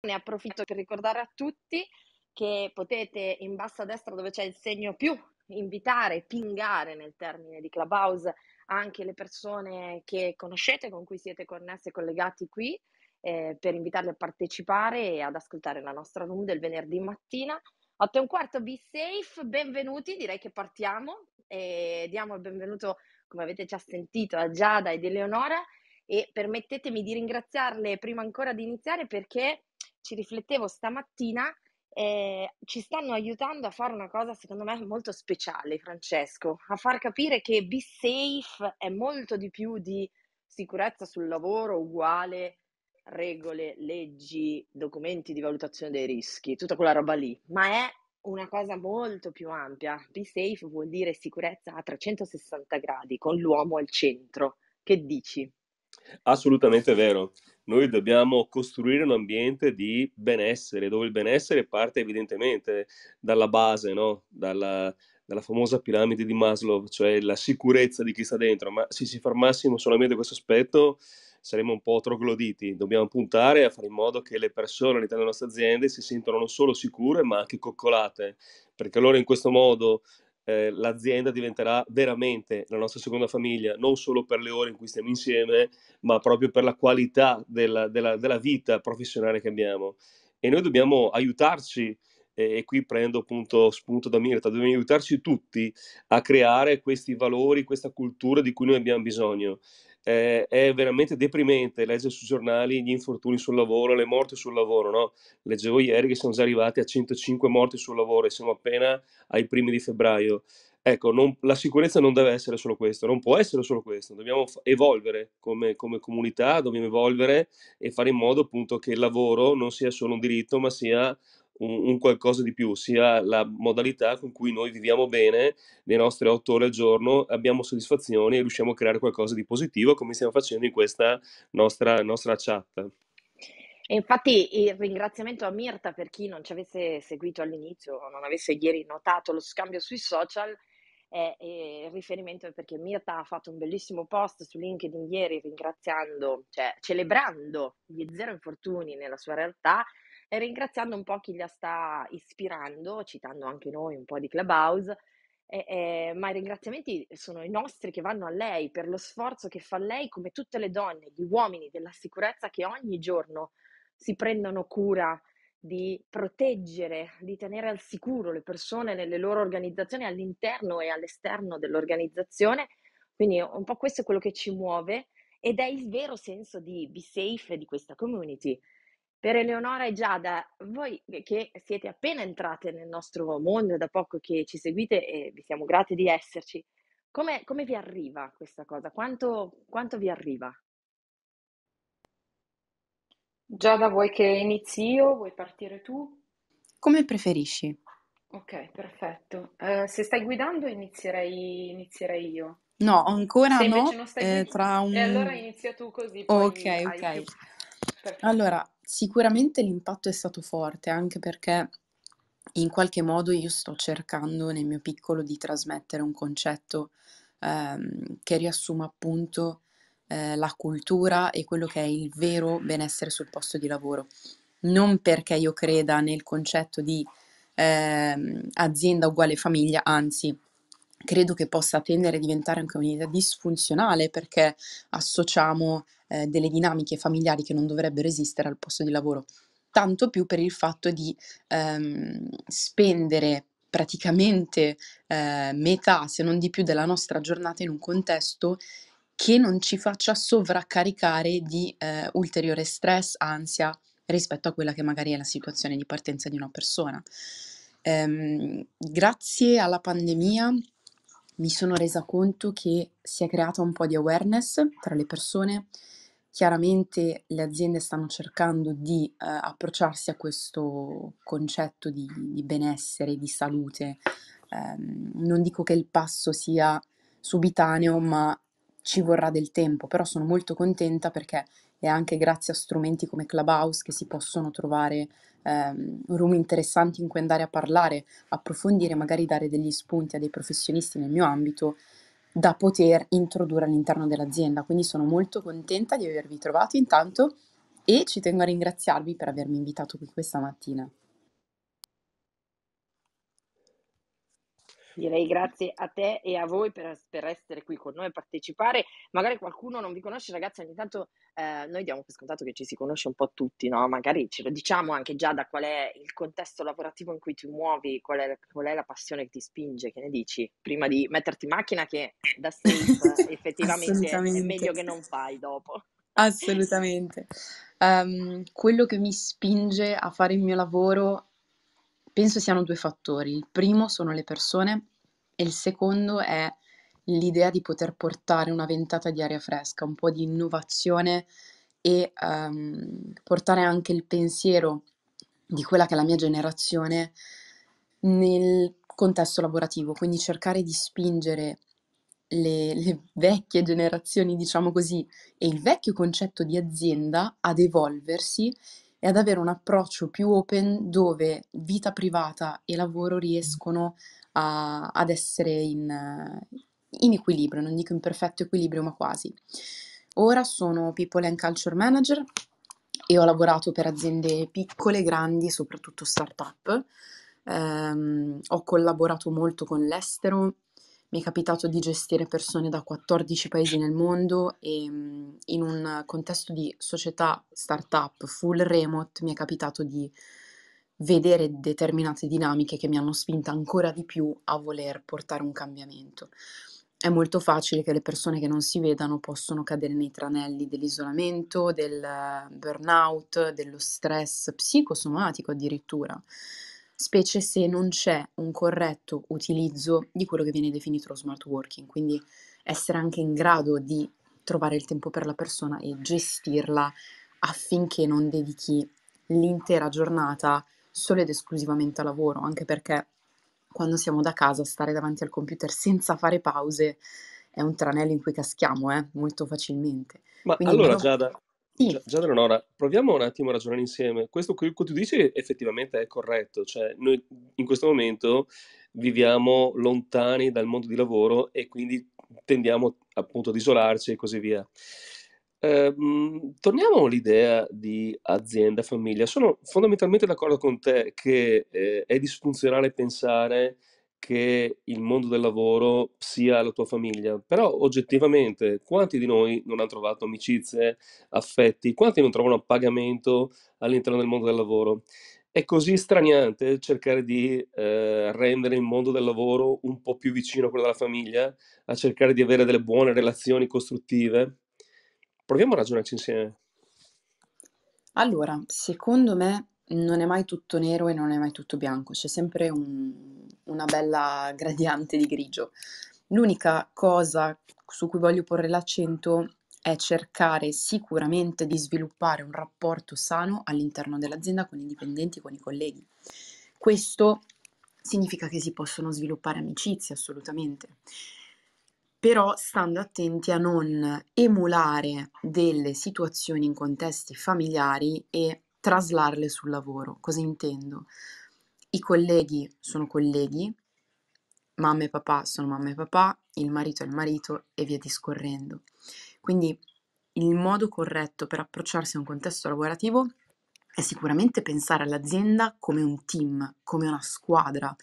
Ne approfitto per ricordare a tutti che potete in basso a destra dove c'è il segno più invitare, pingare nel termine di Clubhouse anche le persone che conoscete, con cui siete connessi e collegati qui, eh, per invitarli a partecipare e ad ascoltare la nostra room del venerdì mattina. 8 e un quarto, be safe, benvenuti, direi che partiamo e diamo il benvenuto, come avete già sentito, a Giada ed Eleonora e permettetemi di ringraziarle prima ancora di iniziare perché ci riflettevo stamattina, eh, ci stanno aiutando a fare una cosa secondo me molto speciale, Francesco, a far capire che Be Safe è molto di più di sicurezza sul lavoro uguale regole, leggi, documenti di valutazione dei rischi, tutta quella roba lì, ma è una cosa molto più ampia. Be safe vuol dire sicurezza a 360 gradi, con l'uomo al centro. Che dici? Assolutamente vero. Noi dobbiamo costruire un ambiente di benessere, dove il benessere parte evidentemente dalla base, no? dalla, dalla famosa piramide di Maslow, cioè la sicurezza di chi sta dentro, ma se ci fermassimo solamente a questo aspetto saremmo un po' trogloditi. Dobbiamo puntare a fare in modo che le persone all'interno delle nostre aziende si sentano non solo sicure, ma anche coccolate, perché allora in questo modo eh, l'azienda diventerà veramente la nostra seconda famiglia, non solo per le ore in cui stiamo insieme, ma proprio per la qualità della, della, della vita professionale che abbiamo. E noi dobbiamo aiutarci e qui prendo appunto spunto da Mirta, dobbiamo aiutarci tutti a creare questi valori, questa cultura di cui noi abbiamo bisogno eh, è veramente deprimente leggere sui giornali gli infortuni sul lavoro, le morti sul lavoro. No? Leggevo ieri che siamo già arrivati a 105 morti sul lavoro e siamo appena ai primi di febbraio. Ecco, non, la sicurezza non deve essere solo questo, non può essere solo questo, dobbiamo evolvere come, come, comunità, dobbiamo evolvere e fare in modo appunto che il lavoro non sia solo un diritto, ma sia un, un, qualcosa di più, sia la modalità con cui noi viviamo bene le nostre otto ore al giorno, abbiamo soddisfazioni e riusciamo a creare qualcosa di positivo come stiamo facendo in questa nostra, nostra chat. E infatti il ringraziamento a Mirta per chi non ci avesse seguito all'inizio o non avesse ieri notato lo scambio sui social. È, è il riferimento è perché Mirta ha fatto un bellissimo post su LinkedIn ieri ringraziando, cioè celebrando gli zero infortuni nella sua realtà e ringraziando un po' chi la sta ispirando, citando anche noi un po' di Clubhouse, eh, eh, ma i ringraziamenti sono i nostri che vanno a lei per lo sforzo che fa lei, come tutte le donne, gli uomini della sicurezza che ogni giorno si prendono cura di proteggere, di tenere al sicuro le persone nelle loro organizzazioni all'interno e all'esterno dell'organizzazione. Quindi un po' questo è quello che ci muove ed è il vero senso di be safe di questa community, per Eleonora e Giada, voi che siete appena entrate nel nostro mondo, da poco che ci seguite e vi siamo grati di esserci, come, come vi arriva questa cosa? Quanto, quanto vi arriva? Giada, vuoi che inizi inizio? Vuoi partire tu? Come preferisci. Ok, perfetto. Uh, se stai guidando inizierei, inizierei io. No, ancora se no. Non stai eh, tra un... E allora inizia tu così. ok, ok. Più. Perfetto. Allora, sicuramente l'impatto è stato forte, anche perché in qualche modo io sto cercando nel mio piccolo di trasmettere un concetto ehm, che riassuma appunto eh, la cultura e quello che è il vero benessere sul posto di lavoro. Non perché io creda nel concetto di ehm, azienda uguale famiglia, anzi credo che possa tendere a diventare anche un'idea disfunzionale perché associamo eh, delle dinamiche familiari che non dovrebbero esistere al posto di lavoro, tanto più per il fatto di ehm, spendere praticamente eh, metà, se non di più, della nostra giornata in un contesto che non ci faccia sovraccaricare di eh, ulteriore stress, ansia rispetto a quella che magari è la situazione di partenza di una persona. Ehm, grazie alla pandemia mi sono resa conto che si è creata un po' di awareness tra le persone. Chiaramente le aziende stanno cercando di eh, approcciarsi a questo concetto di, di benessere, di salute. Eh, non dico che il passo sia subitaneo, ma ci vorrà del tempo, però sono molto contenta perché è anche grazie a strumenti come Clubhouse che si possono trovare ehm, room interessanti in cui andare a parlare, approfondire, magari dare degli spunti a dei professionisti nel mio ambito da poter introdurre all'interno dell'azienda. Quindi sono molto contenta di avervi trovato intanto e ci tengo a ringraziarvi per avermi invitato qui questa mattina. Direi grazie a te e a voi per, per essere qui con noi e partecipare. Magari qualcuno non vi conosce, ragazzi, ogni tanto eh, noi diamo per scontato che ci si conosce un po' tutti, no? Magari ce lo diciamo anche già da qual è il contesto lavorativo in cui ti muovi, qual è, qual è la passione che ti spinge, che ne dici? Prima di metterti in macchina che da safe effettivamente è meglio che non fai dopo. Assolutamente. Um, quello che mi spinge a fare il mio lavoro Penso siano due fattori. Il primo sono le persone e il secondo è l'idea di poter portare una ventata di aria fresca, un po' di innovazione e um, portare anche il pensiero di quella che è la mia generazione nel contesto lavorativo, quindi cercare di spingere le, le, vecchie generazioni, diciamo così, e il vecchio concetto di azienda ad evolversi e ad avere un approccio più open dove vita privata e lavoro riescono a, ad essere in, in equilibrio, non dico in perfetto equilibrio, ma quasi. Ora sono People and Culture Manager e ho lavorato per aziende piccole, grandi, soprattutto start-up. Um, ho collaborato molto con l'estero, mi è capitato di gestire persone da 14 paesi nel mondo e ehm, in un contesto di società startup full remote mi è capitato di vedere determinate dinamiche che mi hanno spinta ancora di più a voler portare un cambiamento. È molto facile che le persone che non si vedano possono cadere nei tranelli dell'isolamento, del burnout, dello stress psicosomatico addirittura specie se non c'è un corretto utilizzo di quello che viene definito lo smart working, quindi essere anche in grado di trovare il tempo per la persona e gestirla affinché non dedichi l'intera giornata solo ed esclusivamente a lavoro, anche perché quando siamo da casa stare davanti al computer senza fare pause è un tranello in cui caschiamo eh, molto facilmente. Ma Quindi allora meno... Giada, sì. Già Leonora, proviamo un attimo a ragionare insieme. Questo che tu dici effettivamente è corretto, cioè noi in questo momento viviamo lontani dal mondo di lavoro e quindi tendiamo appunto ad isolarci e così via. Eh, torniamo all'idea di azienda, famiglia. Sono fondamentalmente d'accordo con te che eh, è disfunzionale pensare che il mondo del lavoro sia la tua famiglia, però oggettivamente quanti di noi non hanno trovato amicizie, affetti, quanti non trovano pagamento all'interno del mondo del lavoro? È così straniante cercare di eh, rendere il mondo del lavoro un po' più vicino a quello della famiglia, a cercare di avere delle buone relazioni costruttive. Proviamo a ragionarci insieme. Allora, secondo me non è mai tutto nero e non è mai tutto bianco, c'è sempre un, una bella gradiente di grigio. L'unica cosa su cui voglio porre l'accento è cercare sicuramente di sviluppare un rapporto sano all'interno dell'azienda con i dipendenti, con i colleghi. Questo significa che si possono sviluppare amicizie, assolutamente. Però stando attenti a non emulare delle situazioni in contesti familiari e traslarle sul lavoro. Cosa intendo? I colleghi sono colleghi, mamma e papà sono mamma e papà, il marito è il marito e via discorrendo. Quindi il modo corretto per approcciarsi a un contesto lavorativo è sicuramente pensare all'azienda come un team, come una squadra,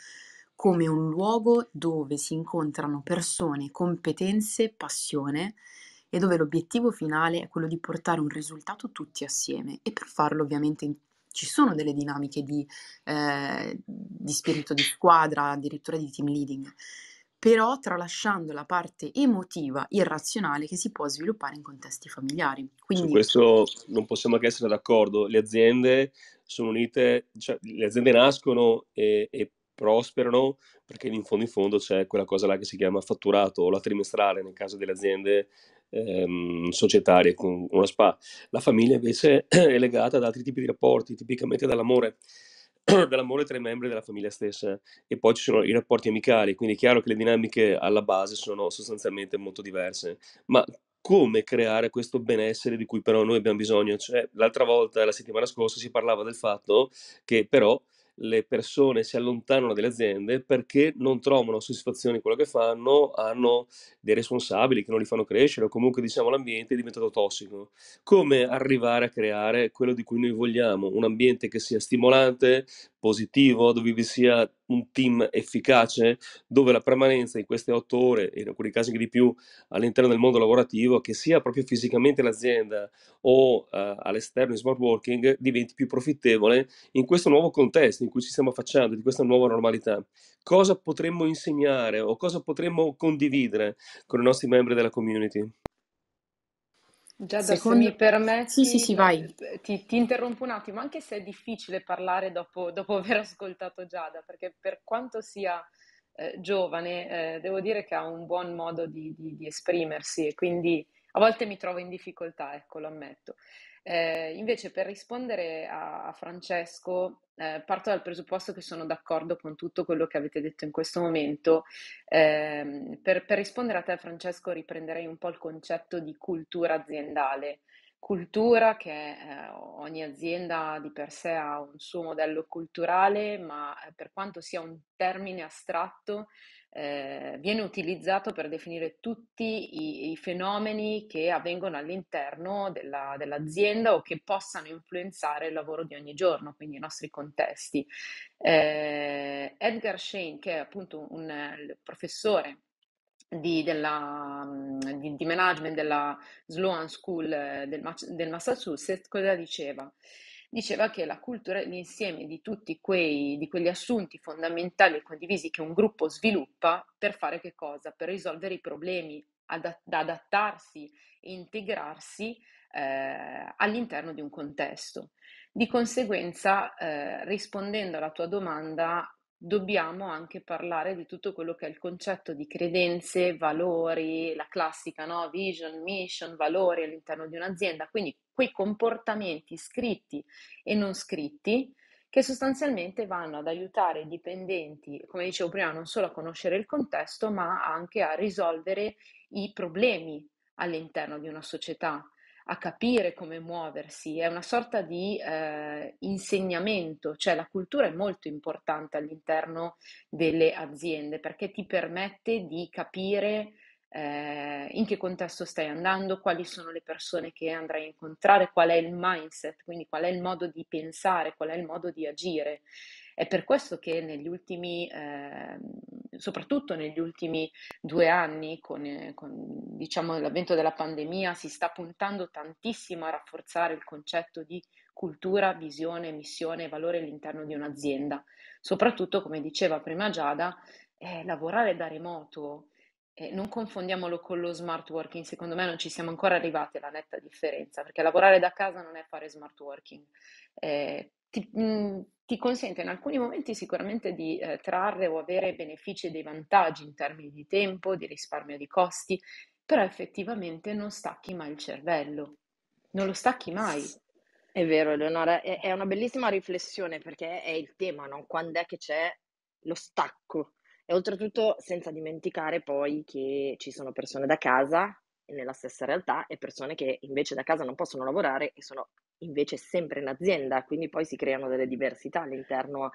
come un luogo dove si incontrano persone, competenze, passione e dove l'obiettivo finale è quello di portare un risultato tutti assieme e per farlo ovviamente in ci sono delle dinamiche di, eh, di spirito di squadra, addirittura di team leading, però tralasciando la parte emotiva, irrazionale, che si può sviluppare in contesti familiari. Quindi... Su questo non possiamo che essere d'accordo, le aziende sono unite, cioè, le aziende nascono e, e prosperano perché in fondo in fondo c'è quella cosa là che si chiama fatturato o la trimestrale nel caso delle aziende ehm, societarie con una SPA. La famiglia invece è legata ad altri tipi di rapporti, tipicamente dall'amore dall'amore tra i membri della famiglia stessa e poi ci sono i rapporti amicali, quindi è chiaro che le dinamiche alla base sono sostanzialmente molto diverse, ma come creare questo benessere di cui però noi abbiamo bisogno? Cioè, l'altra volta, la settimana scorsa, si parlava del fatto che però le persone si allontanano dalle aziende perché non trovano soddisfazione in quello che fanno, hanno dei responsabili che non li fanno crescere o comunque diciamo l'ambiente è diventato tossico. Come arrivare a creare quello di cui noi vogliamo, un ambiente che sia stimolante, positivo, dove vi sia un team efficace, dove la permanenza in queste otto ore, e in alcuni casi anche di più, all'interno del mondo lavorativo, che sia proprio fisicamente l'azienda o eh, all'esterno di smart working, diventi più profittevole in questo nuovo contesto in cui ci stiamo facendo, di questa nuova normalità. Cosa potremmo insegnare o cosa potremmo condividere con i nostri membri della community? Giada, Secondo... se mi permetti, sì, sì, sì, eh, ti, ti, interrompo un attimo, anche se è difficile parlare dopo, dopo aver ascoltato Giada, perché per quanto sia eh, giovane, eh, devo dire che ha un buon modo di, di, di esprimersi e quindi a volte mi trovo in difficoltà, ecco, lo ammetto. Eh, invece per rispondere a, a Francesco eh, parto dal presupposto che sono d'accordo con tutto quello che avete detto in questo momento. Eh, per, per, rispondere a te Francesco riprenderei un po' il concetto di cultura aziendale. Cultura che eh, ogni azienda di per sé ha un suo modello culturale, ma eh, per quanto sia un termine astratto, eh, viene utilizzato per definire tutti i, i fenomeni che avvengono all'interno della, dell'azienda o che possano influenzare il lavoro di ogni giorno, quindi i nostri contesti. Eh, Edgar Shane, che è appunto un, un professore di, della, mm, di, di, management della Sloan School eh, del, del Massachusetts, cosa diceva? diceva che la cultura è l'insieme di tutti quei, di quegli assunti fondamentali e condivisi che un gruppo sviluppa per fare che cosa? Per risolvere i problemi, ad, ad adattarsi e integrarsi eh, all'interno di un contesto. Di conseguenza, eh, rispondendo alla tua domanda, dobbiamo anche parlare di tutto quello che è il concetto di credenze, valori, la classica no? vision, mission, valori all'interno di un'azienda, quindi quei comportamenti scritti e non scritti che sostanzialmente vanno ad aiutare i dipendenti, come dicevo prima, non solo a conoscere il contesto, ma anche a risolvere i problemi all'interno di una società, a capire come muoversi, è una sorta di eh, insegnamento, cioè la cultura è molto importante all'interno delle aziende perché ti permette di capire eh, in che contesto stai andando, quali sono le persone che andrai a incontrare, qual è il mindset, quindi qual è il modo di pensare, qual è il modo di agire. È per questo che negli ultimi, eh, soprattutto negli ultimi due anni, con, con diciamo, l'avvento della pandemia, si sta puntando tantissimo a rafforzare il concetto di cultura, visione, missione e valore all'interno di un'azienda. Soprattutto, come diceva prima Giada, eh, lavorare da remoto eh, non confondiamolo con lo smart working, secondo me non ci siamo ancora arrivati alla netta differenza, perché lavorare da casa non è fare smart working. Eh, ti, mh, mm, ti, consente in alcuni momenti sicuramente di eh, trarre o avere benefici e dei vantaggi in termini di tempo, di risparmio di costi, però effettivamente non stacchi mai il cervello, non lo stacchi mai. È vero Eleonora, è, è una bellissima riflessione perché è il tema, no? quando è che c'è lo stacco? E oltretutto senza dimenticare poi che ci sono persone da casa nella stessa realtà e persone che invece da casa non possono lavorare e sono invece sempre in azienda, quindi poi si creano delle diversità all'interno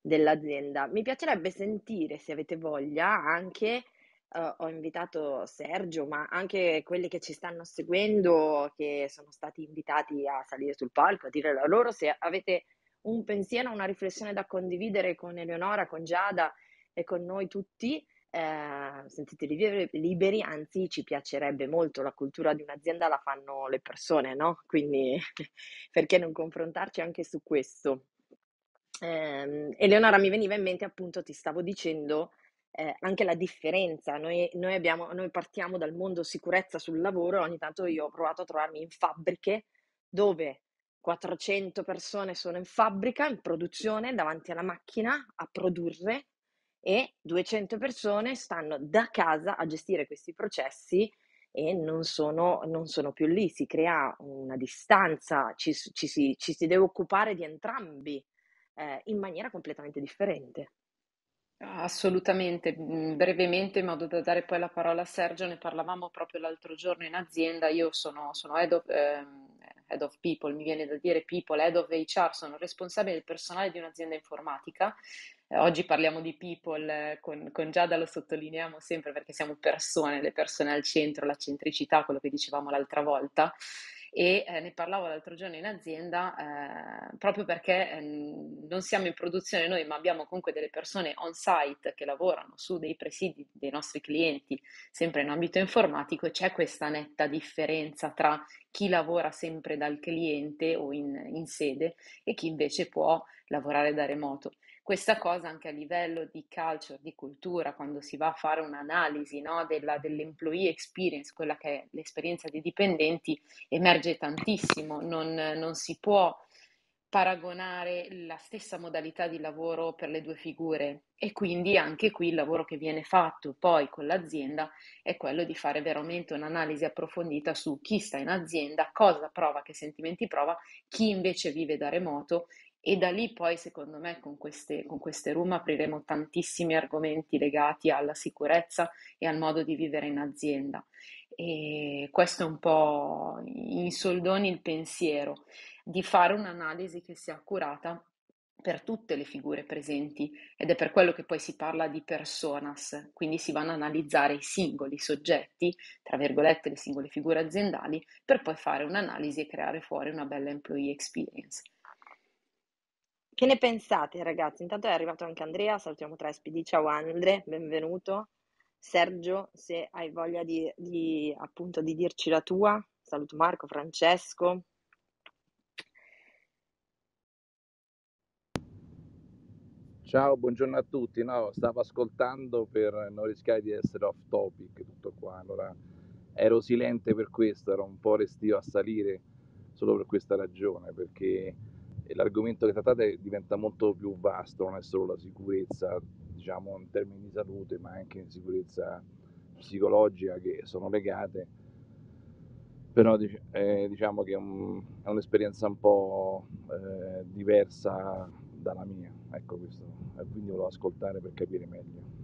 dell'azienda. Mi piacerebbe sentire, se avete voglia, anche Uh, ho invitato Sergio, ma anche quelli che ci stanno seguendo, che sono stati invitati a salire sul palco, a dire la loro, se avete un pensiero, una riflessione da condividere con Eleonora, con Giada, è con noi tutti. Eh, sentite liberi, liberi, anzi ci piacerebbe molto, la cultura di un'azienda la fanno le persone, no? Quindi perché non confrontarci anche su questo? Eh, Eleonora mi veniva in mente appunto, ti stavo dicendo eh, anche la differenza, noi, noi, abbiamo, noi partiamo dal mondo sicurezza sul lavoro, ogni tanto io ho provato a trovarmi in fabbriche dove 400 persone sono in fabbrica, in produzione, davanti alla macchina, a produrre e 200 persone stanno da casa a gestire questi processi e non sono, non sono più lì, si crea una distanza, ci, ci, si, ci si, deve occupare di entrambi eh, in maniera completamente differente. Assolutamente, mm, brevemente in modo da dare poi la parola a Sergio, ne parlavamo proprio l'altro giorno in azienda, io sono, sono head, of, eh, head, of, people, mi viene da dire people, head of HR, sono responsabile del personale di un'azienda informatica Oggi parliamo di people, eh, con, con, Giada lo sottolineiamo sempre perché siamo persone, le persone al centro, la centricità, quello che dicevamo l'altra volta. E eh, ne parlavo l'altro giorno in azienda eh, proprio perché eh, non siamo in produzione noi, ma abbiamo comunque delle persone on site che lavorano su dei presidi dei nostri clienti, sempre in ambito informatico, e c'è questa netta differenza tra chi lavora sempre dal cliente o in, in sede e chi invece può lavorare da remoto. Questa cosa anche a livello di culture, di cultura, quando si va a fare un'analisi no, della, dell'employee experience, quella che è l'esperienza dei dipendenti, emerge tantissimo. Non, non si può paragonare la stessa modalità di lavoro per le due figure e quindi anche qui il lavoro che viene fatto poi con l'azienda è quello di fare veramente un'analisi approfondita su chi sta in azienda, cosa prova, che sentimenti prova, chi invece vive da remoto e da lì poi secondo me con queste, con queste room apriremo tantissimi argomenti legati alla sicurezza e al modo di vivere in azienda. E questo è un po' in soldoni il pensiero di fare un'analisi che sia accurata per tutte le figure presenti ed è per quello che poi si parla di personas, quindi si vanno ad analizzare i singoli soggetti, tra virgolette le singole figure aziendali, per poi fare un'analisi e creare fuori una bella employee experience. Che ne pensate ragazzi? Intanto è arrivato anche Andrea, salutiamo 3SPD, ciao Andre, benvenuto. Sergio, se hai voglia di, di, appunto, di dirci la tua, saluto Marco, Francesco. Ciao, buongiorno a tutti. No, stavo ascoltando per non rischiare di essere off topic, tutto qua. Allora, ero silente per questo, ero un po' restio a salire solo per questa ragione, perché l'argomento che trattate diventa molto più vasto, non è solo la sicurezza, diciamo in termini di salute, ma anche in sicurezza psicologica che sono legate. Però eh, diciamo che è, un, è, un'esperienza un po' eh, diversa dalla mia, ecco questo. E quindi volevo ascoltare per capire meglio.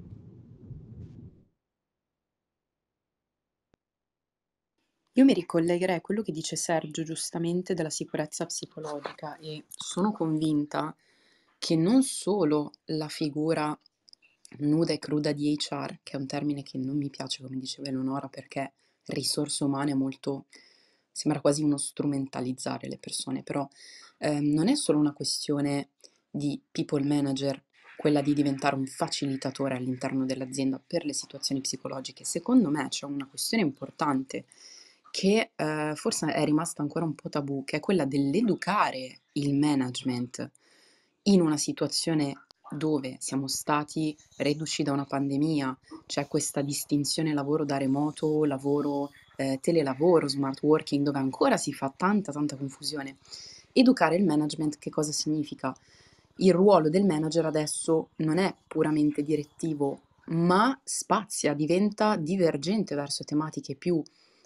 Io mi ricollegherei a quello che dice Sergio giustamente della sicurezza psicologica e sono convinta che non solo la figura nuda e cruda di HR, che è un termine che non mi piace, come diceva Eleonora, perché risorse umane è molto, sembra quasi uno strumentalizzare le persone, però ehm, non è solo una questione di people manager, quella di diventare un facilitatore all'interno dell'azienda per le situazioni psicologiche, secondo me c'è una questione importante che eh, forse è rimasta ancora un po' tabù, che è quella dell'educare il management in una situazione dove siamo stati reduci da una pandemia, c'è questa distinzione lavoro da remoto, lavoro eh, telelavoro, smart working, dove ancora si fa tanta tanta confusione. Educare il management che cosa significa? Il ruolo del manager adesso non è puramente direttivo, ma spazia, diventa divergente verso tematiche più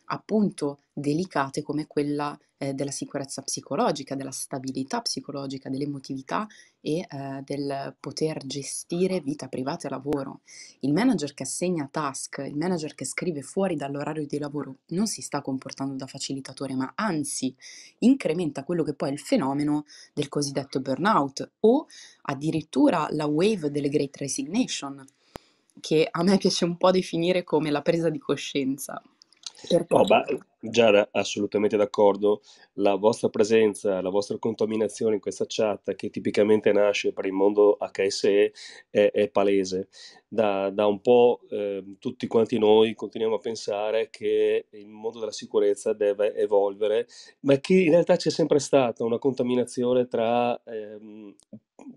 appunto delicate come quella eh, della sicurezza psicologica, della stabilità psicologica, dell'emotività e eh, del poter gestire vita privata e lavoro. Il manager che assegna task, il manager che scrive fuori dall'orario di lavoro non si sta comportando da facilitatore, ma anzi incrementa quello che poi è il fenomeno del cosiddetto burnout o addirittura la wave delle great resignation che a me piace un po' definire come la presa di coscienza, interpretato Giada, assolutamente d'accordo. La vostra presenza, la vostra contaminazione in questa chat, che tipicamente nasce per il mondo HSE, è, è palese. Da, da, un po' eh, tutti quanti noi continuiamo a pensare che il mondo della sicurezza deve evolvere, ma che in realtà c'è sempre stata una contaminazione tra ehm,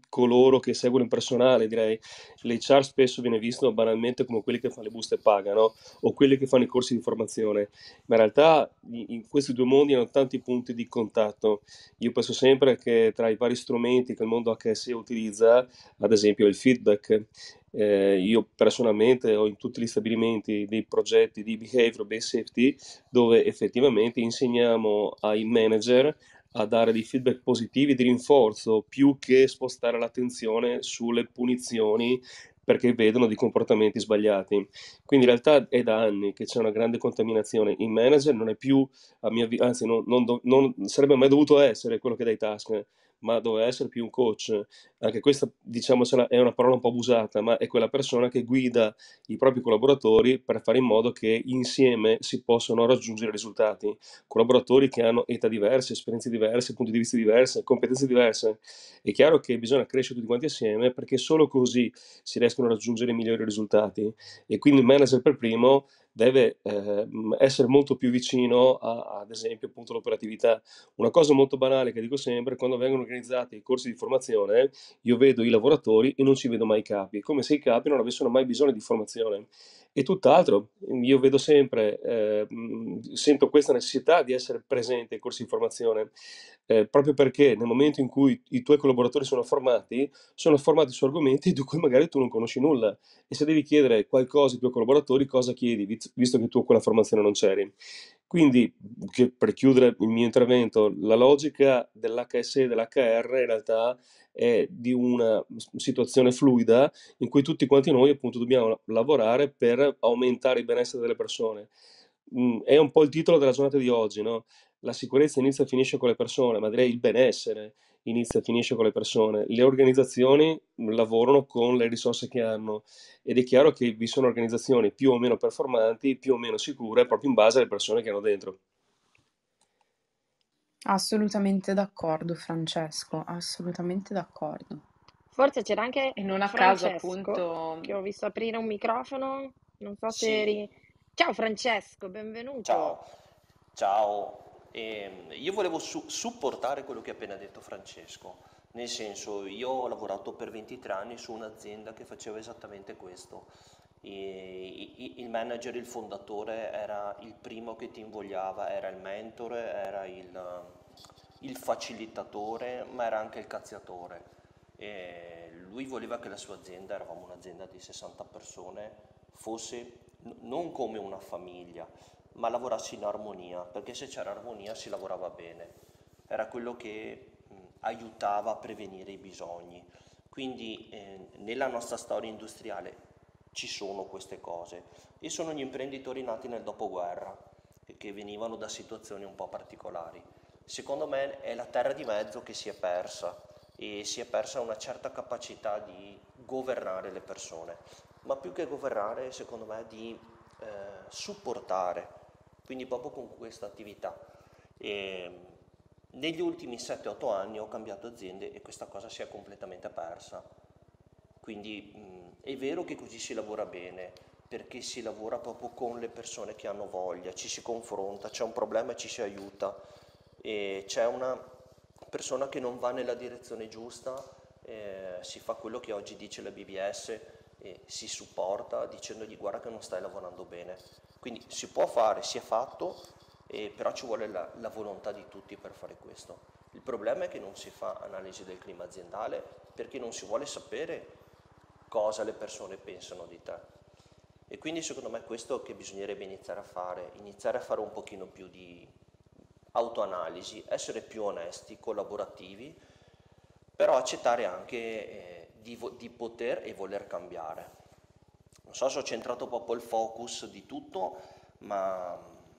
coloro che seguono il personale, direi. L'HR spesso viene visto banalmente come quelli che fanno le buste pagano o quelli che fanno i corsi di formazione, ma in realtà in questi due mondi hanno tanti punti di contatto. Io penso sempre che tra i vari strumenti che il mondo HSE utilizza, ad esempio il feedback, eh, io personalmente ho in tutti gli stabilimenti dei progetti di behavior based safety dove effettivamente insegniamo ai manager a dare dei feedback positivi di rinforzo più che spostare l'attenzione sulle punizioni perché vedono dei comportamenti sbagliati. Quindi in realtà è da anni che c'è una grande contaminazione. Il manager non è più, a mia, anzi non, non, non sarebbe mai dovuto essere quello che dà i task ma doveva essere più un coach. Anche questa, diciamo, è una parola un po' abusata, ma è quella persona che guida i propri collaboratori per fare in modo che insieme si possano raggiungere risultati. Collaboratori che hanno età diverse, esperienze diverse, punti di vista diversi, competenze diverse. È chiaro che bisogna crescere tutti quanti assieme perché solo così si riescono a raggiungere i migliori risultati. E quindi il manager per primo deve eh, essere molto più vicino a, ad esempio, appunto l'operatività. Una cosa molto banale che dico sempre, quando vengono organizzati i corsi di formazione, io vedo i lavoratori e non ci vedo mai i capi, come se i capi non avessero mai bisogno di formazione e tutt'altro. Io vedo sempre, eh, sento questa necessità di essere presente ai corsi di formazione, eh, proprio perché nel momento in cui i tuoi collaboratori sono formati, sono formati su argomenti di cui magari tu non conosci nulla e se devi chiedere qualcosa ai tuoi collaboratori, cosa chiedi, visto che tu quella formazione non c'eri. Quindi, per chiudere il mio intervento, la logica dell'HSE e dell'HR in realtà è di una situazione fluida in cui tutti quanti noi appunto dobbiamo lavorare per aumentare il benessere delle persone. Mm, è un po' il titolo della giornata di oggi, no? La sicurezza inizia e finisce con le persone, ma direi il benessere inizia e finisce con le persone. Le organizzazioni lavorano con le risorse che hanno ed è chiaro che vi sono organizzazioni più o meno performanti, più o meno sicure, proprio in base alle persone che hanno dentro. Assolutamente d'accordo, Francesco, assolutamente d'accordo. Forse c'era anche e non a caso appunto che ho visto aprire un microfono, non so sì. se eri Ciao Francesco, benvenuto. Ciao. Ciao. E ehm, io volevo su- supportare quello che ha appena detto Francesco, nel senso io ho lavorato per 23 anni su un'azienda che faceva esattamente questo. E il manager, il fondatore era il primo che ti invogliava, era il mentore, era il, il facilitatore, ma era anche il cazziatore. E lui voleva che la sua azienda, eravamo un'azienda di 60 persone, fosse non come una famiglia, ma lavorassi in armonia, perché se c'era armonia si lavorava bene. Era quello che mh, aiutava a prevenire i bisogni. Quindi eh, nella nostra storia industriale ci sono queste cose e sono gli imprenditori nati nel dopoguerra che venivano da situazioni un po' particolari. Secondo me è la terra di mezzo che si è persa e si è persa una certa capacità di governare le persone, ma più che governare, secondo me, di eh, supportare quindi proprio con questa attività. E ehm, negli ultimi 7-8 anni ho cambiato aziende e questa cosa si è completamente persa. Quindi mh, è vero che così si lavora bene, perché si lavora proprio con le persone che hanno voglia, ci si confronta, c'è un problema e ci si aiuta, e c'è una persona che non va nella direzione giusta, eh, si fa quello che oggi dice la BBS, eh, si supporta dicendogli guarda che non stai lavorando bene. Quindi si può fare, si è fatto, eh, però ci vuole la, la volontà di tutti per fare questo. Il problema è che non si fa analisi del clima aziendale perché non si vuole sapere cosa le persone pensano di te. E quindi secondo me è questo che bisognerebbe iniziare a fare, iniziare a fare un pochino più di autoanalisi, essere più onesti, collaborativi però accettare anche eh, di, di, poter e voler cambiare. Non so se ho centrato proprio il focus di tutto, ma...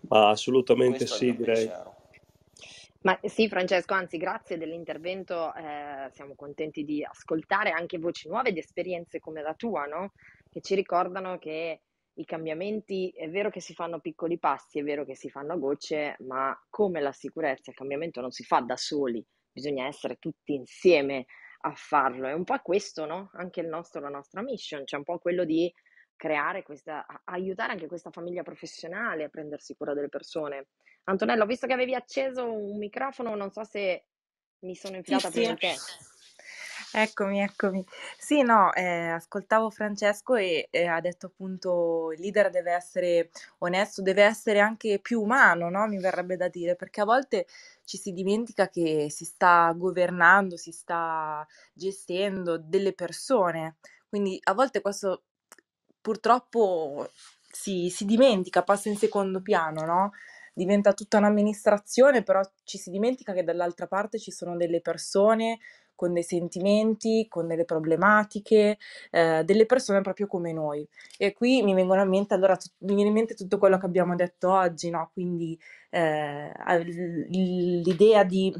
ma assolutamente sì, direi. Pensiero. Ma sì, Francesco, anzi, grazie dell'intervento. Eh, siamo contenti di ascoltare anche voci nuove di esperienze come la tua, no? Che ci ricordano che i cambiamenti è vero che si fanno piccoli passi, è vero che si fanno gocce, ma come la sicurezza, il cambiamento non si fa da soli, bisogna essere tutti insieme a farlo. È un po' questo, no? Anche il nostro, la nostra mission, cioè un po' quello di creare questa, aiutare anche questa famiglia professionale a prendersi cura delle persone. Antonella, ho visto che avevi acceso un microfono, non so se mi sono infilata sì, prima sì. te. Eccomi, eccomi. Sì, no, eh, ascoltavo Francesco e, e ha detto appunto il leader deve essere onesto, deve essere anche più umano, no? Mi verrebbe da dire, perché a volte ci si dimentica che si sta governando, si sta gestendo delle persone. Quindi a volte questo purtroppo si, si dimentica, passa in secondo piano, no? Diventa tutta un'amministrazione, però ci si dimentica che dall'altra parte ci sono delle persone con dei sentimenti, con delle problematiche, eh, delle persone proprio come noi. E qui mi, vengono in mente, allora, t- mi viene in mente tutto quello che abbiamo detto oggi, no? quindi eh, l'idea di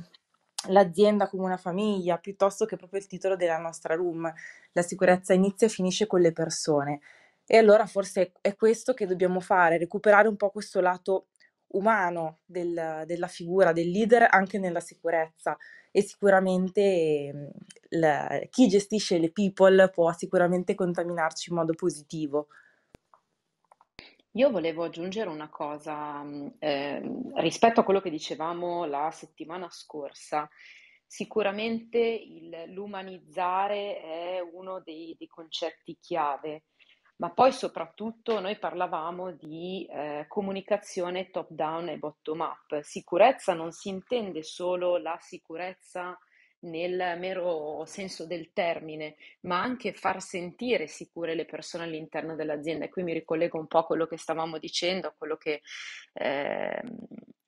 l'azienda come una famiglia, piuttosto che proprio il titolo della nostra room, la sicurezza inizia e finisce con le persone. E allora forse è questo che dobbiamo fare, recuperare un po' questo lato umano del, della figura del leader anche nella sicurezza, e sicuramente ehm, la, chi gestisce le people può sicuramente contaminarci in modo positivo. Io volevo aggiungere una cosa eh, rispetto a quello che dicevamo la settimana scorsa. Sicuramente il, l'umanizzare è uno dei, dei concetti chiave ma poi soprattutto noi parlavamo di eh, comunicazione top down e bottom up. Sicurezza non si intende solo la sicurezza nel mero senso del termine, ma anche far sentire sicure le persone all'interno dell'azienda. E qui mi ricollego un po' a quello che stavamo dicendo, a quello che eh,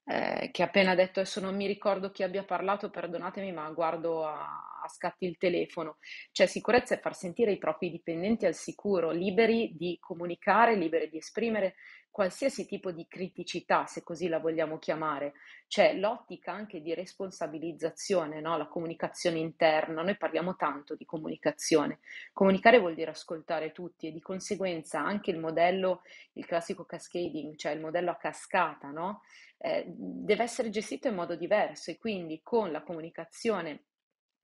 eh, che ha appena detto adesso non mi ricordo chi abbia parlato, perdonatemi, ma guardo a, a, scatti il telefono. Cioè sicurezza è far sentire i propri dipendenti al sicuro, liberi di comunicare, liberi di esprimere qualsiasi tipo di criticità, se così la vogliamo chiamare, cioè l'ottica anche di responsabilizzazione, no? la comunicazione interna, noi parliamo tanto di comunicazione, comunicare vuol dire ascoltare tutti e di conseguenza anche il modello, il classico cascading, cioè il modello a cascata, no? eh, deve essere gestito in modo diverso e quindi con la comunicazione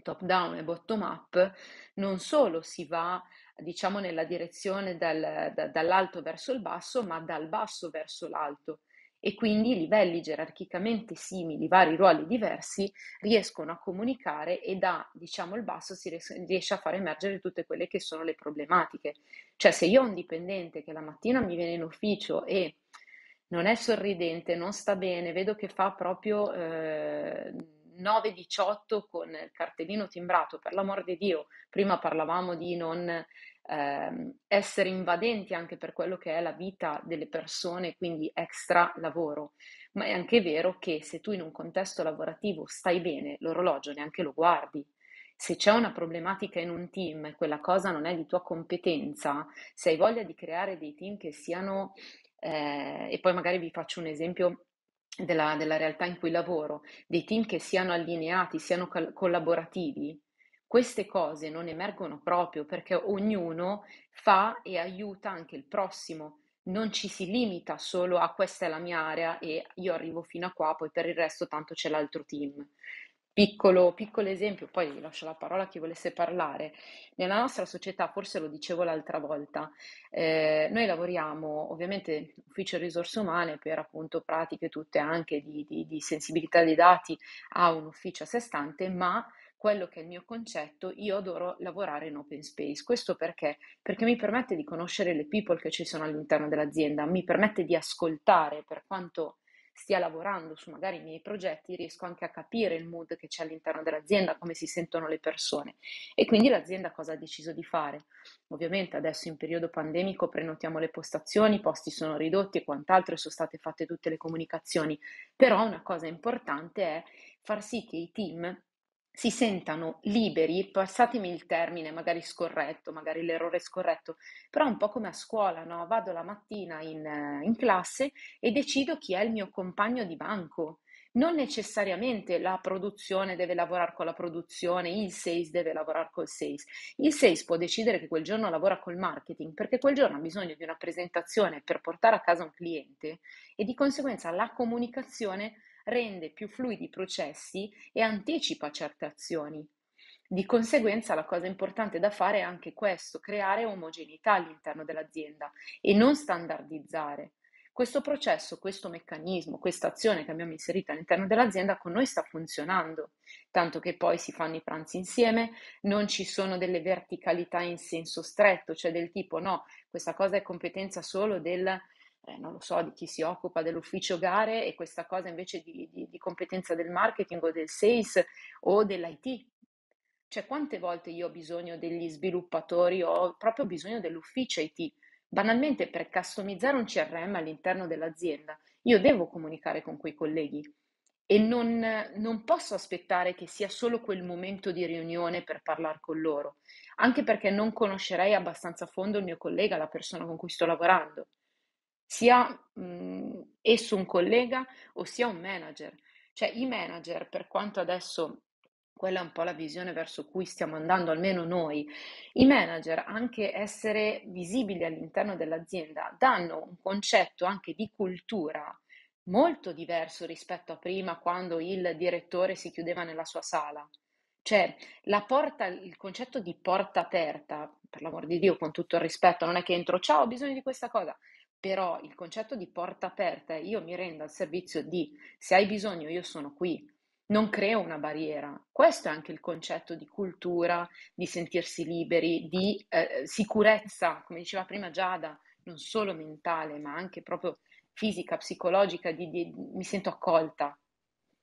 top down e bottom up non solo si va diciamo nella direzione dal, da, dall'alto verso il basso, ma dal basso verso l'alto e quindi livelli gerarchicamente simili, vari ruoli diversi, riescono a comunicare e da, diciamo, il basso si riesce a far emergere tutte quelle che sono le problematiche. Cioè se io ho un dipendente che la mattina mi viene in ufficio e non è sorridente, non sta bene, vedo che fa proprio eh, 9-18 con il cartellino timbrato, per l'amor di Dio, prima parlavamo di non ehm, essere invadenti anche per quello che è la vita delle persone, quindi extra lavoro. Ma è anche vero che se tu in un contesto lavorativo stai bene, l'orologio neanche lo guardi. Se c'è una problematica in un team e quella cosa non è di tua competenza, se hai voglia di creare dei team che siano, eh, e poi magari vi faccio un esempio della, della, realtà in cui lavoro, dei team che siano allineati, siano cal- collaborativi, queste cose non emergono proprio perché ognuno fa e aiuta anche il prossimo. Non ci si limita solo a questa è la mia area e io arrivo fino a qua, poi per il resto tanto c'è l'altro team. Piccolo, piccolo esempio, poi vi lascio la parola a chi volesse parlare. Nella nostra società, forse lo dicevo l'altra volta, eh, noi lavoriamo ovviamente ufficio risorse umane per appunto pratiche tutte anche di, di, di sensibilità dei dati a un ufficio a sé stante, ma quello che è il mio concetto, io adoro lavorare in open space. Questo perché? Perché mi permette di conoscere le people che ci sono all'interno dell'azienda, mi permette di ascoltare per quanto stia lavorando su magari i miei progetti, riesco anche a capire il mood che c'è all'interno dell'azienda, come si sentono le persone e quindi l'azienda cosa ha deciso di fare. Ovviamente adesso in periodo pandemico prenotiamo le postazioni, i posti sono ridotti e quant'altro e sono state fatte tutte le comunicazioni, però una cosa importante è far sì che i team si sentano liberi, passatemi il termine, magari scorretto, magari l'errore scorretto, però un po' come a scuola, no? vado la mattina in, eh, in classe e decido chi è il mio compagno di banco. Non necessariamente la produzione deve lavorare con la produzione, il sales deve lavorare col sales. Il sales può decidere che quel giorno lavora col marketing perché quel giorno ha bisogno di una presentazione per portare a casa un cliente e di conseguenza la comunicazione rende più fluidi i processi e anticipa certe azioni. Di conseguenza la cosa importante da fare è anche questo, creare omogeneità all'interno dell'azienda e non standardizzare. Questo processo, questo meccanismo, questa azione che abbiamo inserito all'interno dell'azienda con noi sta funzionando, tanto che poi si fanno i pranzi insieme, non ci sono delle verticalità in senso stretto, cioè del tipo no, questa cosa è competenza solo del eh, non lo so, di chi si occupa dell'ufficio gare e questa cosa invece di, di, di competenza del marketing o del sales o dell'IT. Cioè quante volte io ho bisogno degli sviluppatori, ho proprio bisogno dell'ufficio IT. Banalmente per customizzare un CRM all'interno dell'azienda, io devo comunicare con quei colleghi e non, non, posso aspettare che sia solo quel momento di riunione per parlare con loro, anche perché non conoscerei abbastanza a fondo il mio collega, la persona con cui sto lavorando sia mh, mhmm, esso un collega o sia un manager. Cioè i manager, per quanto adesso quella è un po' la visione verso cui stiamo andando, almeno noi, i manager, anche essere visibili all'interno dell'azienda, danno un concetto anche di cultura molto diverso rispetto a prima quando il direttore si chiudeva nella sua sala. Cioè, porta, il concetto di porta aperta, per l'amor di Dio, con tutto il rispetto, non è che entro, ciao, ho bisogno di questa cosa però il concetto di porta aperta, io mi rendo al servizio di se hai bisogno io sono qui, non creo una barriera. Questo è anche il concetto di cultura, di sentirsi liberi, di eh, eh sicurezza, come diceva prima Giada, non solo mentale, ma anche proprio fisica, psicologica, di, di, mi sento accolta.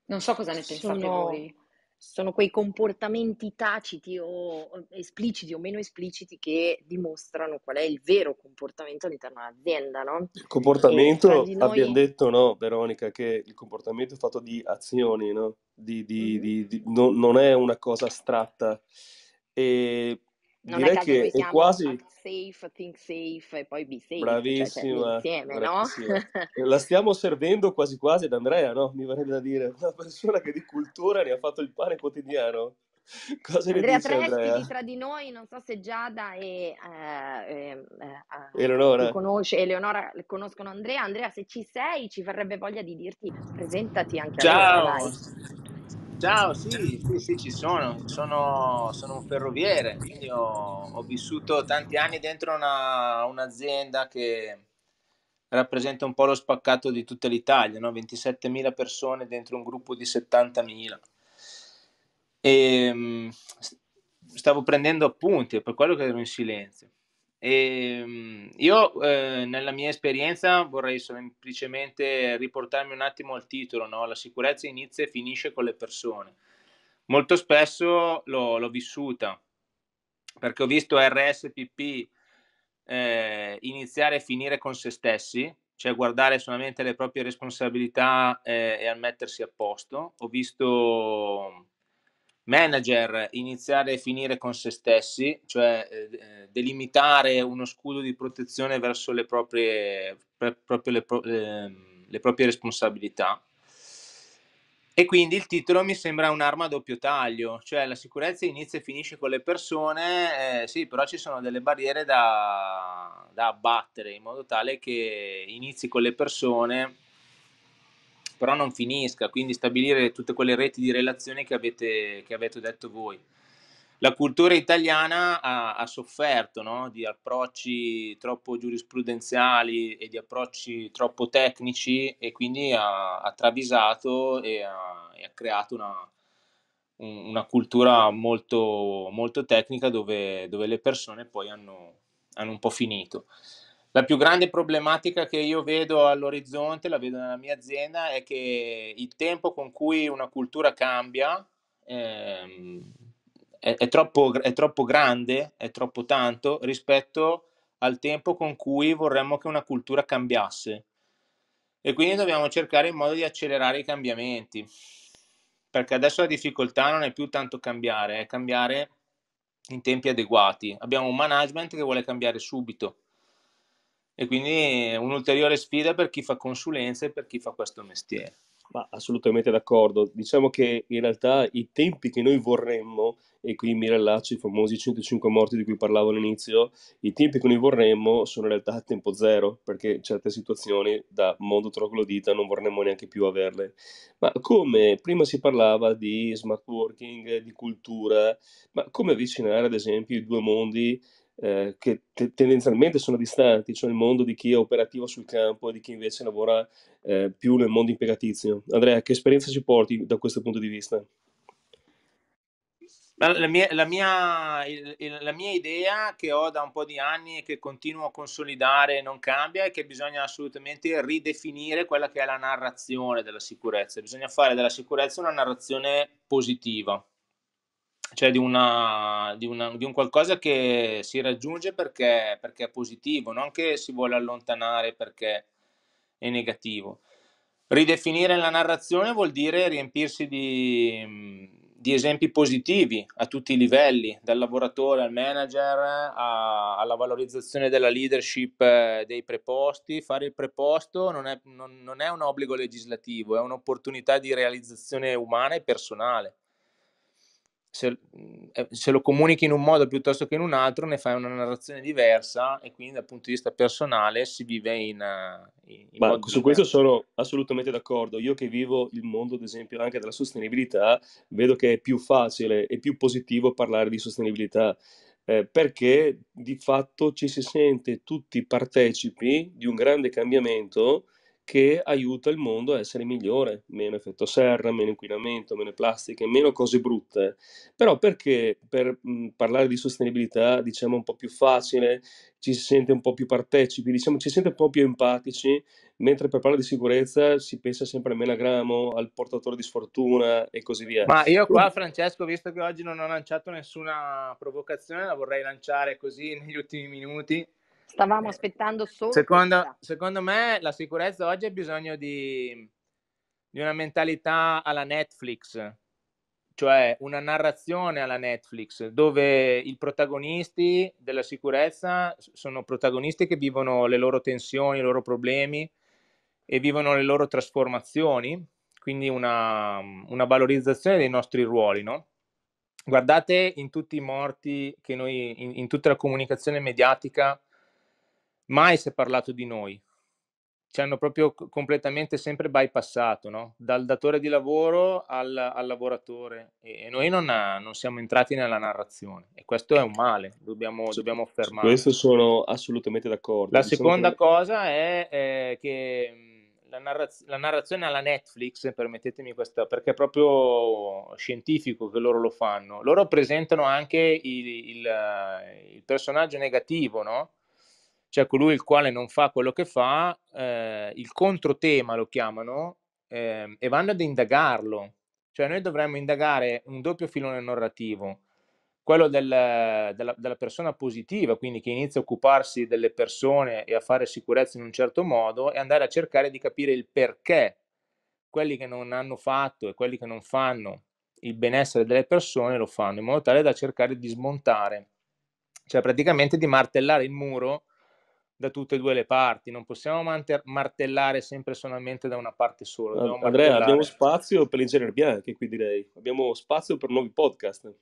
Non so cosa ne pensate sono, voi sono quei comportamenti taciti o espliciti o meno espliciti che dimostrano qual è il vero comportamento all'interno dell'azienda, no? Il comportamento, noi... abbiamo detto, no, Veronica, che il comportamento è fatto di azioni, no? Di, di, mm-hmm. di, no non è una cosa astratta. E non Direi è che, che siamo quasi... safe, think safe e poi be safe. Cioè bravissima. Cioè, insieme, bravissima. no? La stiamo servendo quasi quasi ad Andrea, no? Mi verrebbe da dire, una persona che di cultura ne ha fatto il pane quotidiano. Cosa Andrea dice, Prestiti Andrea? tra di noi, non so se Giada e, eh, ehm, eh, Eleonora. Eh, conosce, Eleonora conoscono Andrea. Andrea, se ci sei, ci verrebbe voglia di dirti presentati anche Ciao. a loro. Ciao! Ciao, sì, sì, sì ci sono. sono. sono, un ferroviere, quindi ho, ho vissuto tanti anni dentro una, un'azienda che rappresenta un po' lo spaccato di tutta l'Italia, no? 27.000 persone dentro un gruppo di 70.000. E, ehm, stavo prendendo appunti, è per quello che ero in silenzio. E ehm, io eh, nella mia esperienza vorrei semplicemente riportarmi un attimo al titolo, no? la sicurezza inizia e finisce con le persone. Molto spesso l'ho, l'ho vissuta perché ho visto RSPP eh, iniziare e finire con se stessi, cioè guardare solamente le proprie responsabilità eh, e al mettersi a posto. Ho visto manager iniziare e finire con se stessi, cioè eh, eh delimitare uno scudo di protezione verso le proprie, pre, proprio le, pro, eh, le proprie responsabilità. E quindi il titolo mi sembra un'arma a doppio taglio, cioè la sicurezza inizia e finisce con le persone, eh, sì, però ci sono delle barriere da, da abbattere in modo tale che inizi con le persone però non finisca, quindi stabilire tutte quelle reti di relazione che avete, che avete detto voi. La cultura italiana ha, ha sofferto no? di approcci troppo giurisprudenziali e di approcci troppo tecnici e quindi ha, ha travisato e ha, e ha creato una, una cultura molto, molto tecnica dove, dove, le persone poi hanno, hanno un po' finito. La più grande problematica che io vedo all'orizzonte, la vedo nella mia azienda, è che il tempo con cui una cultura cambia ehm, è, è, troppo, è troppo grande, è troppo tanto rispetto al tempo con cui vorremmo che una cultura cambiasse. E quindi dobbiamo cercare in modo di accelerare i cambiamenti, perché adesso la difficoltà non è più tanto cambiare, è cambiare in tempi adeguati. Abbiamo un management che vuole cambiare subito e quindi un'ulteriore sfida per chi fa consulenza e per chi fa questo mestiere. Ma assolutamente d'accordo. Diciamo che in realtà i tempi che noi vorremmo, e qui mi rilaccio i famosi 105 morti di cui parlavo all'inizio, i tempi che noi vorremmo sono in realtà a tempo zero, perché certe situazioni da mondo troglodita non vorremmo neanche più averle. Ma come prima si parlava di smart working, di cultura, ma come avvicinare ad esempio i due mondi eh, che te- tendenzialmente sono distanti, cioè il mondo di chi è operativo sul campo e di chi invece lavora eh, più nel mondo impiegatizio. Andrea, che esperienza ci porti da questo punto di vista? La mia, la, mia, la mia, idea che ho da un po' di anni e che continuo a consolidare e non cambia è che bisogna assolutamente ridefinire quella che è la narrazione della sicurezza. Bisogna fare della sicurezza una narrazione positiva cioè di, una, di, una, di, un qualcosa che si raggiunge perché, perché, è positivo, non che si vuole allontanare perché è negativo. Ridefinire la narrazione vuol dire riempirsi di, di esempi positivi a tutti i livelli, dal lavoratore al manager, a, alla valorizzazione della leadership eh, dei preposti. Fare il preposto non è, non, non è un obbligo legislativo, è un'opportunità di realizzazione umana e personale se, eh, se, lo comunichi in un modo piuttosto che in un altro, ne fai una narrazione diversa e quindi dal punto di vista personale si vive in... Eh, in, in Ma su questo sono assolutamente d'accordo. Io che vivo il mondo, ad esempio, anche della sostenibilità, vedo che è più facile e più positivo parlare di sostenibilità. Eh, perché di fatto ci si sente tutti partecipi di un grande cambiamento che aiuta il mondo a essere migliore, meno effetto serra, meno inquinamento, meno plastiche, meno cose brutte. Però perché per mh, mhmm, parlare di sostenibilità, diciamo un po' più facile, ci si sente un po' più partecipi, diciamo ci si sente un po' più empatici, mentre per parlare di sicurezza si pensa sempre al menagramo, al portatore di sfortuna e così via. Ma io qua Francesco, visto che oggi non ho lanciato nessuna provocazione, la vorrei lanciare così negli ultimi minuti Stavamo eh, aspettando solo. Secondo, secondo me la sicurezza oggi ha bisogno di, di una mentalità alla Netflix, cioè una narrazione alla Netflix dove i protagonisti della sicurezza sono protagonisti che vivono le loro tensioni, i loro problemi e vivono le loro trasformazioni, quindi una, una valorizzazione dei nostri ruoli. No? Guardate in tutti i morti che noi, in, in tutta la comunicazione mediatica mai si è parlato di noi. Ci hanno proprio completamente sempre bypassato, no? dal datore di lavoro al, al lavoratore. E, noi non, ha, non, siamo entrati nella narrazione. E questo è un male, dobbiamo, dobbiamo affermare. Questo sono assolutamente d'accordo. La diciamo seconda che... cosa è, è che mhmm, la, narraz- la, narrazione alla Netflix, permettetemi questa, perché è proprio scientifico che loro lo fanno. Loro presentano anche il, il, il personaggio negativo, no? cioè colui il quale non fa quello che fa, eh, il controtema lo chiamano, eh, e vanno ad indagarlo. Cioè noi dovremmo indagare un doppio filone narrativo, quello del, della, della, persona positiva, quindi che inizia a occuparsi delle persone e a fare sicurezza in un certo modo, e andare a cercare di capire il perché quelli che non hanno fatto e quelli che non fanno il benessere delle persone lo fanno, in modo tale da cercare di smontare, cioè praticamente di martellare il muro da tutte e due le parti, non possiamo mant- martellare sempre solamente da una parte sola. Andrea, martellare. abbiamo spazio per l'ingegnere Bianchi, qui direi, abbiamo spazio per nuovi podcast.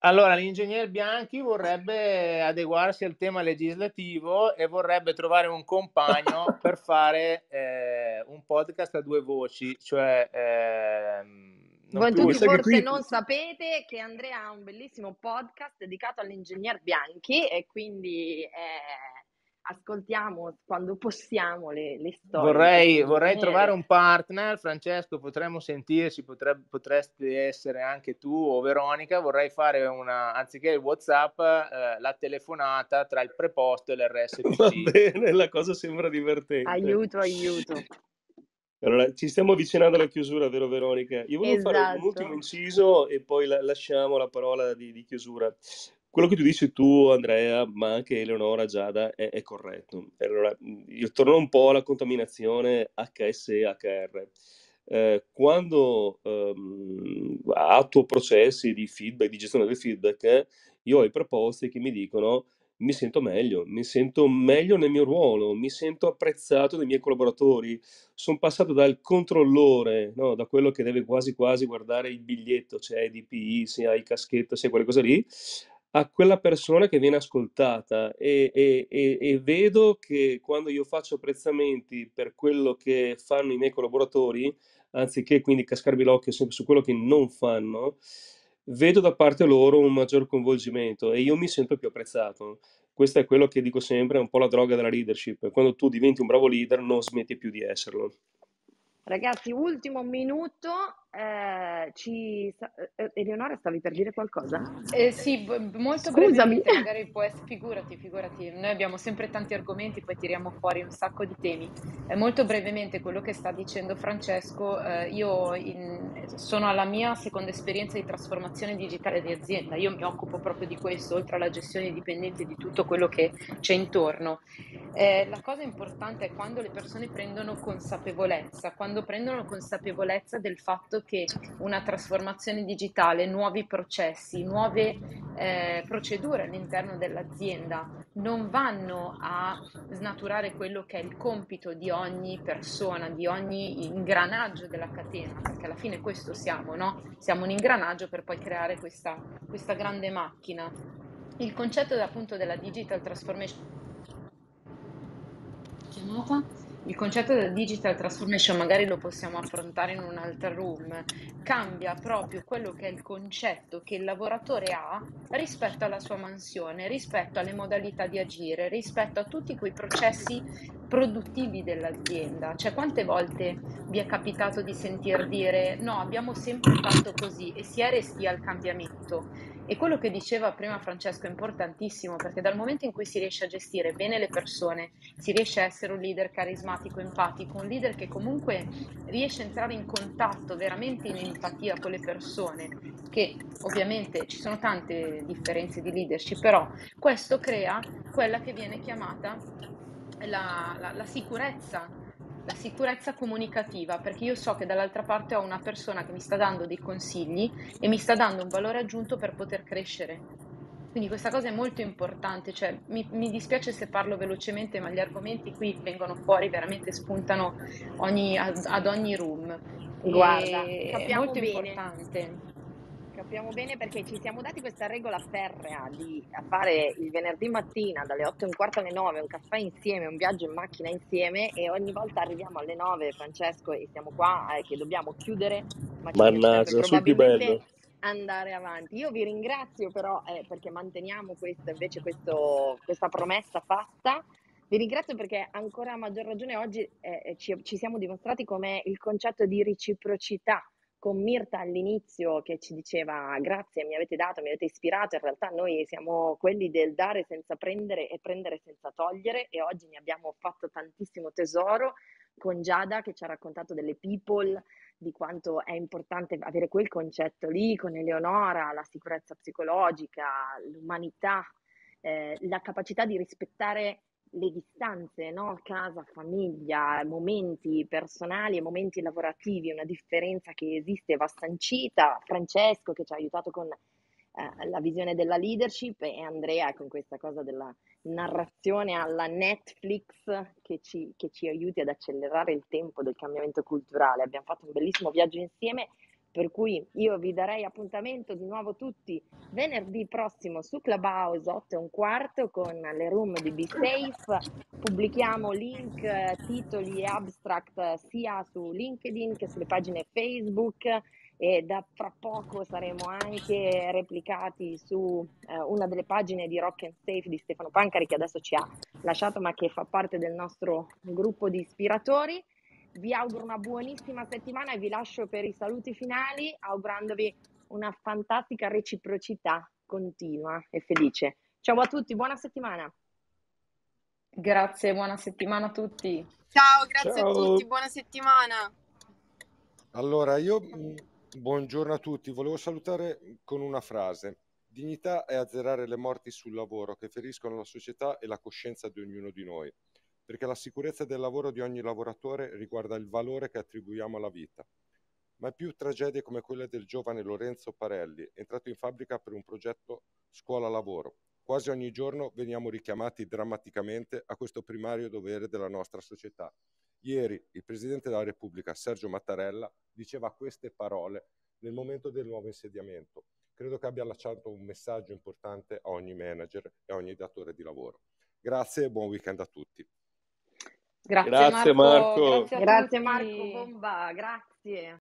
Allora, l'ingegner Bianchi vorrebbe adeguarsi al tema legislativo e vorrebbe trovare un compagno per fare eh, un podcast a due voci, cioè... Eh, voi tutti forse non sapete che Andrea ha un bellissimo podcast dedicato all'ingegner Bianchi e quindi... Eh ascoltiamo quando possiamo le, le storie. Vorrei, vorrei eh, trovare un partner, Francesco, potremmo sentirci, potrebbe, potresti essere anche tu o Veronica, vorrei fare una, anziché il Whatsapp, eh, la telefonata tra il preposto e l'RSPC. Va bene, la cosa sembra divertente. Aiuto, aiuto. Allora, ci stiamo avvicinando alla chiusura, vero Veronica? Io volevo esatto. fare un esatto. ultimo inciso e poi la, lasciamo la parola di, di chiusura quello che tu dici tu, Andrea, ma anche Eleonora, Giada, è, è corretto. Allora, io torno un po' alla contaminazione HS-HR. Eh, quando ehm, attuo processi di feedback, di gestione del feedback, eh, io ho i proposti che mi dicono mi sento meglio, mi sento meglio nel mio ruolo, mi sento apprezzato dai miei collaboratori, sono passato dal controllore, no, da quello che deve quasi quasi guardare il biglietto, cioè i DPI, se hai caschetto, se hai quelle cose lì, a quella persona che viene ascoltata e, e, e, e, vedo che quando io faccio apprezzamenti per quello che fanno i miei collaboratori, anziché quindi cascarmi l'occhio sempre su quello che non fanno, vedo da parte loro un maggior coinvolgimento e io mi sento più apprezzato. Questo è quello che dico sempre, è un po' la droga della leadership. Quando tu diventi un bravo leader non smetti più di esserlo. Ragazzi, ultimo minuto, eh, ci... Eh, eh, Eleonora, stavi per dire qualcosa? Eh, sì, b- molto Scusami. brevemente, magari può essere, figurati, figurati, noi abbiamo sempre tanti argomenti, poi tiriamo fuori un sacco di temi. Eh, molto brevemente quello che sta dicendo Francesco, eh, io in, sono alla mia seconda esperienza di trasformazione digitale di azienda, io mi occupo proprio di questo, oltre alla gestione dipendente di tutto quello che c'è intorno. la cosa importante è quando le persone prendono consapevolezza, quando prendono consapevolezza del fatto fatto che una trasformazione digitale, nuovi processi, nuove eh, procedure all'interno dell'azienda non vanno a snaturare quello che è il compito di ogni persona, di ogni ingranaggio della catena, perché alla fine questo siamo, no? Siamo un ingranaggio per poi creare questa, questa grande macchina. Il concetto appunto della digital transformation chiamata il concetto della digital transformation magari lo possiamo affrontare in un'altra room, cambia proprio quello che è il concetto che il lavoratore ha rispetto alla sua mansione, rispetto alle modalità di agire, rispetto a tutti quei processi produttivi dell'azienda. Cioè quante volte vi è capitato di sentir dire no, abbiamo sempre fatto così e si è resti al cambiamento? E quello che diceva prima Francesco è importantissimo perché dal momento in cui si riesce a gestire bene le persone, si riesce a essere un leader carismatico, empatico, un leader che comunque riesce a entrare in contatto veramente in empatia con le persone, che ovviamente ci sono tante differenze di leadership, però questo crea quella che viene chiamata la, la, la sicurezza la sicurezza comunicativa, perché io so che dall'altra parte ho una persona che mi sta dando dei consigli e mi sta dando un valore aggiunto per poter crescere. Quindi questa cosa è molto importante, cioè, mi, mi, dispiace se parlo velocemente, ma gli argomenti qui vengono fuori, veramente spuntano ogni, ad, ad, ogni room. Guarda, è molto bene. importante. Capiamo bene perché ci siamo dati questa regola ferrea di fare il venerdì mattina dalle 8 e un quarto alle 9 un caffè insieme, un viaggio in macchina insieme e ogni volta arriviamo alle 9 Francesco e siamo qua eh, che dobbiamo chiudere. Ma Mannaggia, su più bello andare avanti. Io vi ringrazio però eh, perché manteniamo questo, invece questo, questa promessa fatta. Vi ringrazio perché ancora a maggior ragione oggi eh, eh ci, ci siamo dimostrati come il concetto di reciprocità con Mirta all'inizio che ci diceva grazie, mi avete dato, mi avete ispirato, in realtà noi siamo quelli del dare senza prendere e prendere senza togliere e oggi ne abbiamo fatto tantissimo tesoro con Giada che ci ha raccontato delle people, di quanto è importante avere quel concetto lì, con Eleonora, la sicurezza psicologica, l'umanità, eh, la capacità di rispettare le distanze, no? casa, famiglia, momenti personali e momenti lavorativi, una differenza che esiste va sancita. Francesco che ci ha aiutato con eh, la visione della leadership e Andrea con questa cosa della narrazione alla Netflix che ci, che ci aiuti ad accelerare il tempo del cambiamento culturale. Abbiamo fatto un bellissimo viaggio insieme per cui io vi darei appuntamento di nuovo tutti venerdì prossimo su Clubhouse 8 e un quarto con le room di Be Safe. Pubblichiamo link, titoli e abstract sia su LinkedIn che sulle pagine Facebook e da fra poco saremo anche replicati su eh, una delle pagine di Rock and Safe di Stefano Pancari che adesso ci ha lasciato ma che fa parte del nostro gruppo di ispiratori. Vi auguro una buonissima settimana e vi lascio per i saluti finali, augurandovi una fantastica reciprocità continua e felice. Ciao a tutti, buona settimana. Grazie, buona settimana a tutti. Ciao, grazie Ciao. a tutti, buona settimana. Allora, io mm, buongiorno a tutti, volevo salutare con una frase. Dignità è azzerare le morti sul lavoro che feriscono la società e la coscienza di ognuno di noi perché la sicurezza del lavoro di ogni lavoratore riguarda il valore che attribuiamo alla vita. Ma più tragedie come quella del giovane Lorenzo Parelli, entrato in fabbrica per un progetto scuola-lavoro. Quasi ogni giorno veniamo richiamati drammaticamente a questo primario dovere della nostra società. Ieri il Presidente della Repubblica, Sergio Mattarella, diceva queste parole nel momento del nuovo insediamento. Credo che abbia lanciato un messaggio importante a ogni manager e a ogni datore di lavoro. Grazie e buon weekend a tutti. Grazie, grazie Marco. Marco. Grazie, grazie Marco Bomba, grazie.